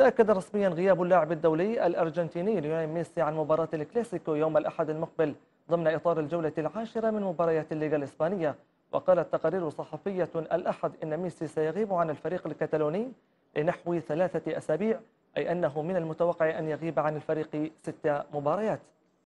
تأكد رسميا غياب اللاعب الدولي الأرجنتيني ليونيل ميسي عن مباراة الكلاسيكو يوم الأحد المقبل ضمن إطار الجولة العاشرة من مباريات الليغا الإسبانية وقالت تقارير صحفية الأحد إن ميسي سيغيب عن الفريق الكتالوني لنحو ثلاثة أسابيع أي أنه من المتوقع أن يغيب عن الفريق ست مباريات